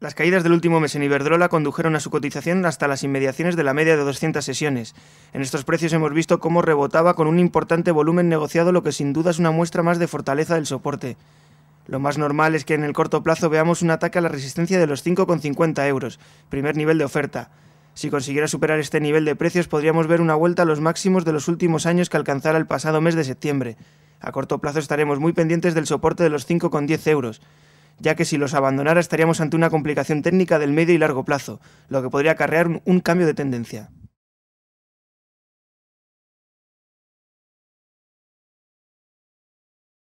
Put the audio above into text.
Las caídas del último mes en Iberdrola condujeron a su cotización hasta las inmediaciones de la media de 200 sesiones. En estos precios hemos visto cómo rebotaba con un importante volumen negociado, lo que sin duda es una muestra más de fortaleza del soporte. Lo más normal es que en el corto plazo veamos un ataque a la resistencia de los 5,50 euros, primer nivel de oferta. Si consiguiera superar este nivel de precios podríamos ver una vuelta a los máximos de los últimos años que alcanzara el pasado mes de septiembre. A corto plazo estaremos muy pendientes del soporte de los 5,10 euros ya que si los abandonara estaríamos ante una complicación técnica del medio y largo plazo, lo que podría acarrear un cambio de tendencia.